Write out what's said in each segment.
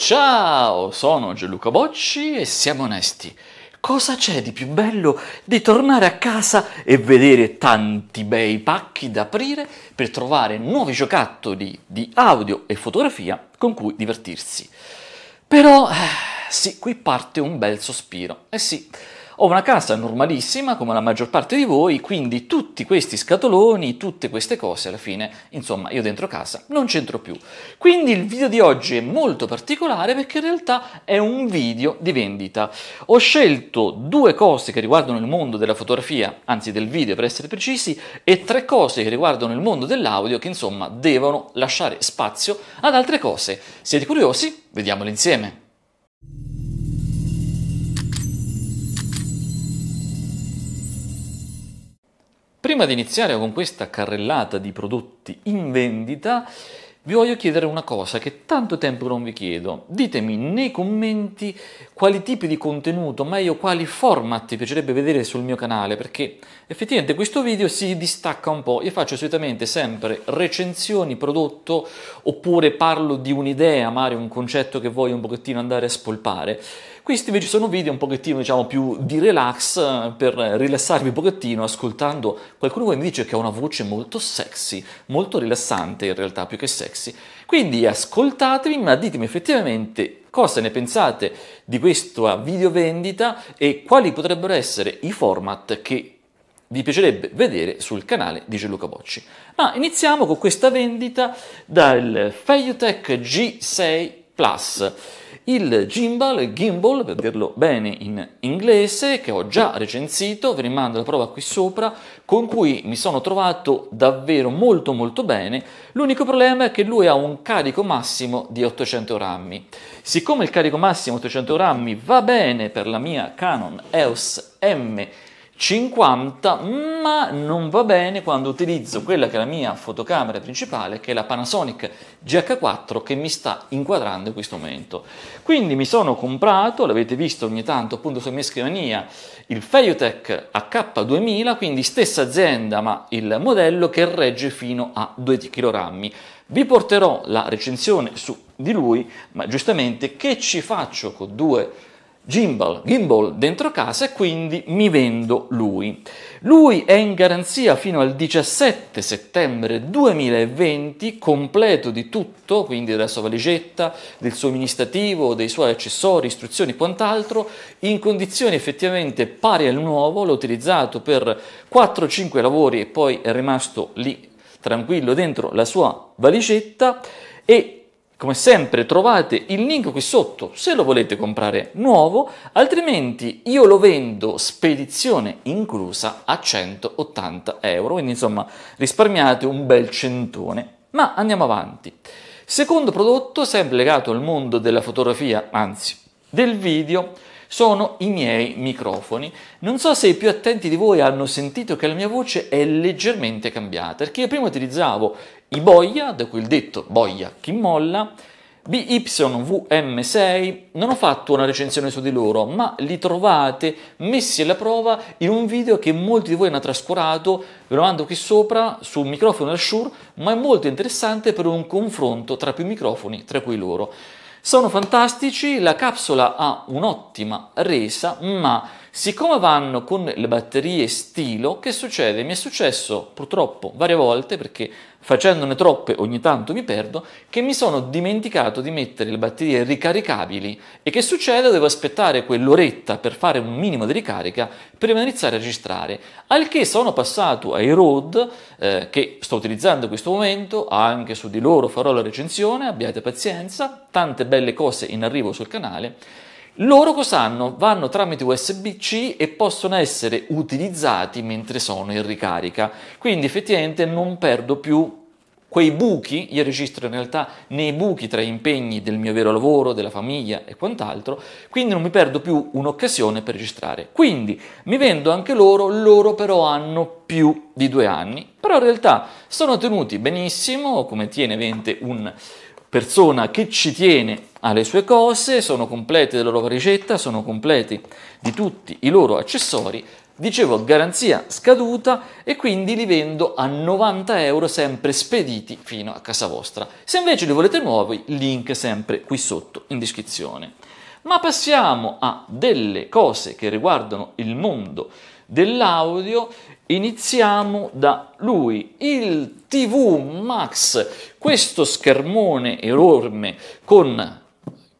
Ciao, sono Gianluca Bocci e siamo onesti. Cosa c'è di più bello di tornare a casa e vedere tanti bei pacchi da aprire per trovare nuovi giocattoli di audio e fotografia con cui divertirsi? Però, eh, sì, qui parte un bel sospiro. Eh sì, ho una casa normalissima, come la maggior parte di voi, quindi tutti questi scatoloni, tutte queste cose, alla fine, insomma, io dentro casa non c'entro più. Quindi il video di oggi è molto particolare perché in realtà è un video di vendita. Ho scelto due cose che riguardano il mondo della fotografia, anzi del video per essere precisi, e tre cose che riguardano il mondo dell'audio che insomma devono lasciare spazio ad altre cose. Siete curiosi? Vediamole insieme. Prima di iniziare con questa carrellata di prodotti in vendita, vi voglio chiedere una cosa che tanto tempo non vi chiedo. Ditemi nei commenti quali tipi di contenuto, meglio quali format ti piacerebbe vedere sul mio canale, perché effettivamente questo video si distacca un po'. Io faccio solitamente sempre recensioni prodotto oppure parlo di un'idea, magari un concetto che voglio un pochettino andare a spolpare. Questi invece sono video un pochettino diciamo, più di relax per rilassarvi un pochettino ascoltando qualcuno che mi dice che ha una voce molto sexy, molto rilassante in realtà più che sexy. Quindi ascoltatemi ma ditemi effettivamente cosa ne pensate di questa videovendita e quali potrebbero essere i format che vi piacerebbe vedere sul canale di Gianluca Bocci. Ma iniziamo con questa vendita dal Feiotech G6 Plus il gimbal, gimbal per dirlo bene in inglese, che ho già recensito, vi rimando la prova qui sopra, con cui mi sono trovato davvero molto molto bene. L'unico problema è che lui ha un carico massimo di 800 grammi. Siccome il carico massimo 800 grammi va bene per la mia Canon EOS M 50, ma non va bene quando utilizzo quella che è la mia fotocamera principale, che è la Panasonic GH4 che mi sta inquadrando in questo momento. Quindi mi sono comprato, l'avete visto ogni tanto appunto sulla mia scrivania, il Feiotech ak 2000 quindi stessa azienda ma il modello che regge fino a 2 kg. Vi porterò la recensione su di lui, ma giustamente che ci faccio con due gimbal, gimbal dentro casa e quindi mi vendo lui. Lui è in garanzia fino al 17 settembre 2020, completo di tutto, quindi della sua valigetta, del suo amministrativo, dei suoi accessori, istruzioni e quant'altro, in condizioni effettivamente pari al nuovo, l'ho utilizzato per 4-5 lavori e poi è rimasto lì tranquillo dentro la sua valigetta e come sempre trovate il link qui sotto se lo volete comprare nuovo, altrimenti io lo vendo spedizione inclusa a 180 euro, quindi insomma risparmiate un bel centone. Ma andiamo avanti. Secondo prodotto, sempre legato al mondo della fotografia, anzi del video, sono i miei microfoni. Non so se i più attenti di voi hanno sentito che la mia voce è leggermente cambiata, perché io prima utilizzavo i boia, da cui il detto boia chi molla, BYVM6, non ho fatto una recensione su di loro, ma li trovate messi alla prova in un video che molti di voi hanno trascurato, ve lo mando qui sopra su un microfono del Shure, ma è molto interessante per un confronto tra più microfoni, tra cui loro. Sono fantastici, la capsula ha un'ottima resa, ma Siccome vanno con le batterie stilo, che succede? Mi è successo purtroppo varie volte, perché facendone troppe ogni tanto mi perdo, che mi sono dimenticato di mettere le batterie ricaricabili e che succede? Devo aspettare quell'oretta per fare un minimo di ricarica prima di iniziare a registrare, al che sono passato ai Rode eh, che sto utilizzando in questo momento, anche su di loro farò la recensione, abbiate pazienza, tante belle cose in arrivo sul canale loro cosa hanno? Vanno tramite USB-C e possono essere utilizzati mentre sono in ricarica. Quindi effettivamente non perdo più quei buchi, io registro in realtà nei buchi tra gli impegni del mio vero lavoro, della famiglia e quant'altro, quindi non mi perdo più un'occasione per registrare. Quindi mi vendo anche loro, loro però hanno più di due anni, però in realtà sono tenuti benissimo, come tiene 20 un persona che ci tiene alle sue cose, sono complete della loro ricetta, sono completi di tutti i loro accessori, dicevo garanzia scaduta e quindi li vendo a 90 euro sempre spediti fino a casa vostra. Se invece li volete nuovi, link sempre qui sotto in descrizione. Ma passiamo a delle cose che riguardano il mondo dell'audio Iniziamo da lui, il TV Max, questo schermone enorme con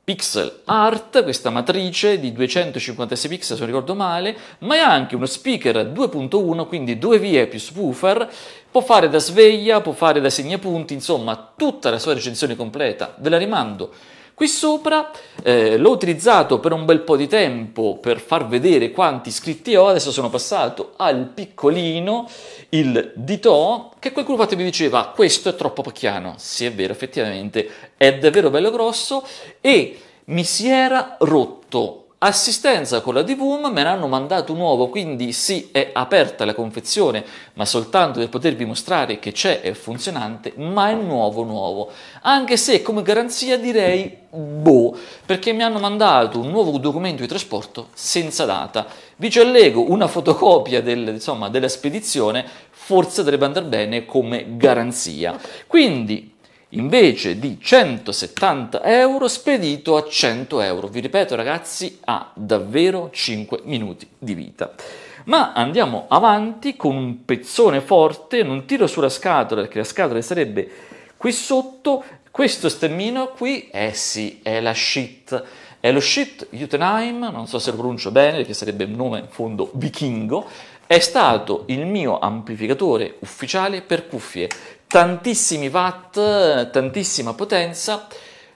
pixel art, questa matrice di 256 pixel se non ricordo male, ma è anche uno speaker 2.1, quindi due vie più subwoofer, può fare da sveglia, può fare da segnapunti, insomma tutta la sua recensione completa, ve la rimando Qui sopra eh, l'ho utilizzato per un bel po' di tempo per far vedere quanti iscritti ho, adesso sono passato al piccolino, il dito che qualcuno infatti mi diceva questo è troppo pacchiano, sì è vero effettivamente è davvero bello grosso e mi si era rotto Assistenza con la DVM me ne hanno mandato un nuovo, quindi sì, è aperta la confezione, ma soltanto per potervi mostrare che c'è, è funzionante, ma è nuovo nuovo. Anche se come garanzia direi boh, perché mi hanno mandato un nuovo documento di trasporto senza data. Vi ci allego una fotocopia del, insomma, della spedizione, forse dovrebbe andare bene come garanzia. Quindi invece di 170 euro spedito a 100 euro. Vi ripeto ragazzi, ha davvero 5 minuti di vita. Ma andiamo avanti con un pezzone forte, non tiro sulla scatola perché la scatola sarebbe qui sotto, questo stemmino qui, eh sì, è la shit. È lo shit Jutenheim, non so se lo pronuncio bene perché sarebbe un nome in fondo vichingo, è stato il mio amplificatore ufficiale per cuffie tantissimi watt, tantissima potenza,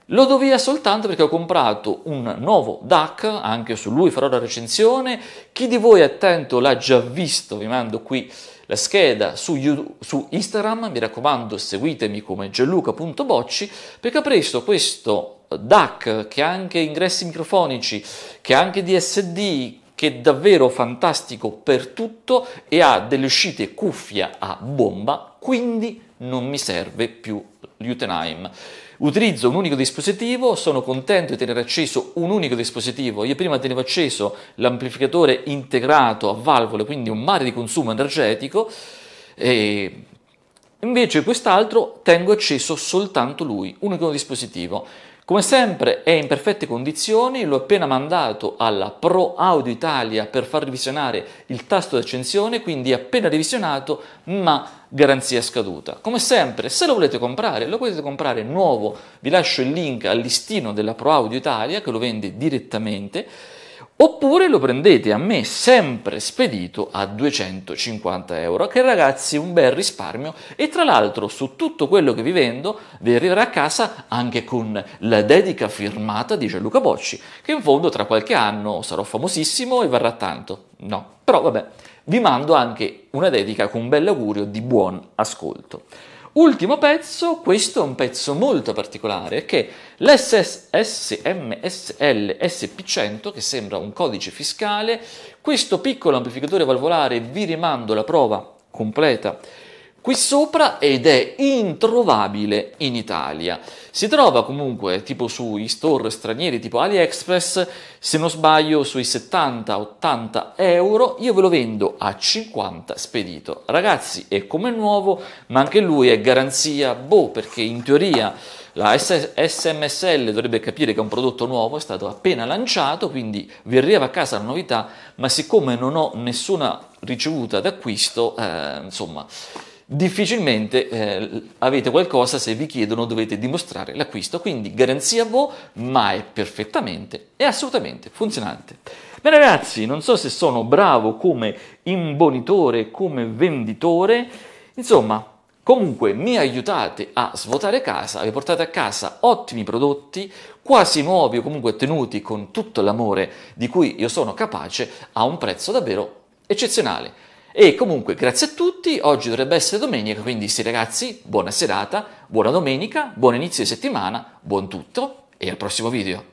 lo do via soltanto perché ho comprato un nuovo DAC, anche su lui farò la recensione, chi di voi è attento l'ha già visto, vi mando qui la scheda su, YouTube, su Instagram, mi raccomando seguitemi come gianluca.bocci, perché ho preso questo DAC che ha anche ingressi microfonici, che ha anche DSD, che è davvero fantastico per tutto e ha delle uscite cuffia a bomba, quindi non mi serve più Lutenheim. Utilizzo un unico dispositivo, sono contento di tenere acceso un unico dispositivo. Io prima tenevo acceso l'amplificatore integrato a valvole, quindi un mare di consumo energetico, e invece quest'altro tengo acceso soltanto lui, unico dispositivo. Come sempre è in perfette condizioni, l'ho appena mandato alla Pro Audio Italia per far revisionare il tasto di accensione, quindi appena revisionato ma garanzia scaduta. Come sempre, se lo volete comprare, lo potete comprare nuovo, vi lascio il link al listino della Pro Audio Italia che lo vende direttamente Oppure lo prendete a me sempre spedito a 250 euro, che ragazzi è un bel risparmio e tra l'altro su tutto quello che vi vendo vi arriverà a casa anche con la dedica firmata di Gianluca Bocci, che in fondo tra qualche anno sarò famosissimo e varrà tanto. No, però vabbè, vi mando anche una dedica con un bel augurio di buon ascolto. Ultimo pezzo, questo è un pezzo molto particolare che l'SSMSL SP100 che sembra un codice fiscale, questo piccolo amplificatore valvolare vi rimando la prova completa qui sopra ed è introvabile in Italia. Si trova comunque tipo sui store stranieri tipo AliExpress, se non sbaglio sui 70-80 euro, io ve lo vendo a 50 spedito. Ragazzi è come nuovo, ma anche lui è garanzia, boh, perché in teoria la SMSL dovrebbe capire che è un prodotto nuovo, è stato appena lanciato, quindi vi arriva a casa la novità, ma siccome non ho nessuna ricevuta d'acquisto, eh, insomma difficilmente eh, avete qualcosa se vi chiedono dovete dimostrare l'acquisto, quindi garanzia boh, ma è perfettamente e assolutamente funzionante. Bene ragazzi, non so se sono bravo come imbonitore, come venditore, insomma, comunque mi aiutate a svuotare casa, vi portate a casa ottimi prodotti, quasi nuovi o comunque tenuti con tutto l'amore di cui io sono capace, a un prezzo davvero eccezionale. E comunque grazie a tutti, oggi dovrebbe essere domenica, quindi sì ragazzi, buona serata, buona domenica, buon inizio di settimana, buon tutto e al prossimo video.